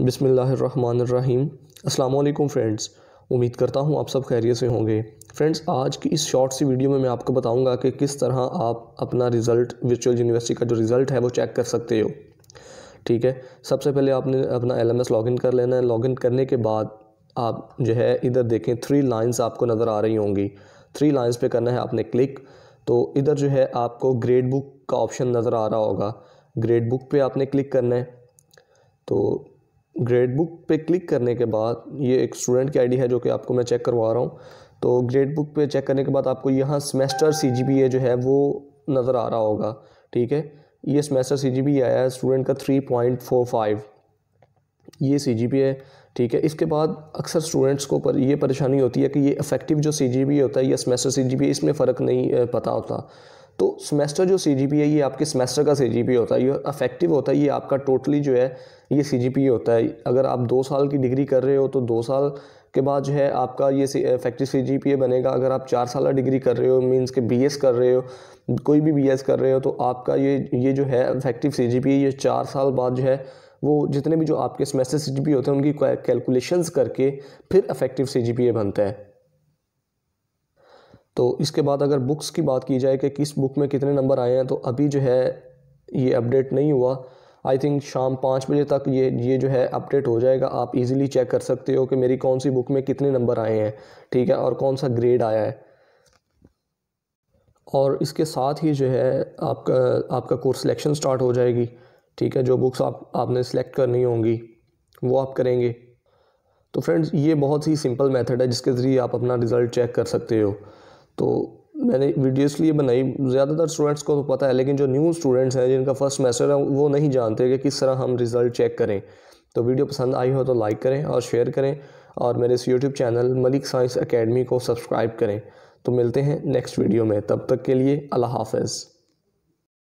बिसमीम अल्लाम फ्रेंड्स उम्मीद करता हूँ आप सब खैरियत से होंगे फ्रेंड्स आज की इस शॉर्ट सी वीडियो में मैं आपको बताऊँगा कि किस तरह आप अपना रिज़ल्ट वर्चुअल यूनिवर्सिटी का जो रिज़ल्ट है वो चेक कर सकते हो ठीक है सबसे पहले आपने अपना एल एम एस लॉगिन कर लेना है लॉगिन करने के बाद आप जो है इधर देखें थ्री लाइन्स आपको नज़र आ रही होंगी थ्री लाइन्स पर करना है आपने क्लिक तो इधर जो है आपको ग्रेड बुक का ऑप्शन नज़र आ रहा होगा ग्रेड बुक पर आपने क्लिक करना है तो ग्रेड बुक पे क्लिक करने के बाद ये एक स्टूडेंट की आईडी है जो कि आपको मैं चेक करवा रहा हूँ तो ग्रेड बुक पे चेक करने के बाद आपको यहाँ सेमेस्टर सी जी जो है वो नज़र आ रहा होगा ठीक है ये सेमेस्टर सी जी आया है स्टूडेंट का थ्री पॉइंट फोर फाइव ये सी जी है ठीक है इसके बाद अक्सर स्टूडेंट्स को पर ये परेशानी होती है कि ये इफेक्टिव जो सी जी होता है या सेमेस्टर सी जी इसमें फ़र्क नहीं पता होता तो सेमेस्टर जो सी है ये आपके सेमेस्टर का सी होता है ये अफेक्टिव होता है ये आपका टोटली जो है ये सी होता है अगर आप दो साल की डिग्री कर रहे हो तो दो साल के बाद जो है आपका ये effective C G P A बनेगा अगर आप चार साल डिग्री कर रहे हो मीन्स के बी एस कर रहे हो कोई भी बी एस कर रहे हो तो आपका ये ये जो है अफेक्टिव सी जी पी ये चार साल बाद जो है वो जितने भी जो आपके सेमेस्टर सी जी पी होते हैं उनकी कैलकुलेशंस करके फिर affective C G P A बनता है तो इसके बाद अगर बुक्स की बात की जाए कि किस बुक में कितने नंबर आए हैं तो अभी जो है ये अपडेट नहीं हुआ आई थिंक शाम पाँच बजे तक ये ये जो है अपडेट हो जाएगा आप इजीली चेक कर सकते हो कि मेरी कौन सी बुक में कितने नंबर आए हैं ठीक है और कौन सा ग्रेड आया है और इसके साथ ही जो है आपका आपका कोर्स सिलेक्शन स्टार्ट हो जाएगी ठीक है जो बुक्स आप आपने सेलेक्ट करनी होंगी वो आप करेंगे तो फ्रेंड्स ये बहुत ही सिंपल मेथड है जिसके ज़रिए आप अपना रिज़ल्ट चेक कर सकते हो तो मैंने वीडियो इसलिए बनाई ज़्यादातर स्टूडेंट्स को तो पता है लेकिन जो न्यू स्टूडेंट्स हैं जिनका फर्स्ट सेमेस्टर है वो नहीं जानते कि किस तरह हम रिज़ल्ट चेक करें तो वीडियो पसंद आई हो तो लाइक करें और शेयर करें और मेरे इस YouTube channel Malik science academy को सब्सक्राइब करें तो मिलते हैं नेक्स्ट वीडियो में तब तक के लिए अल्लाह हाफिज़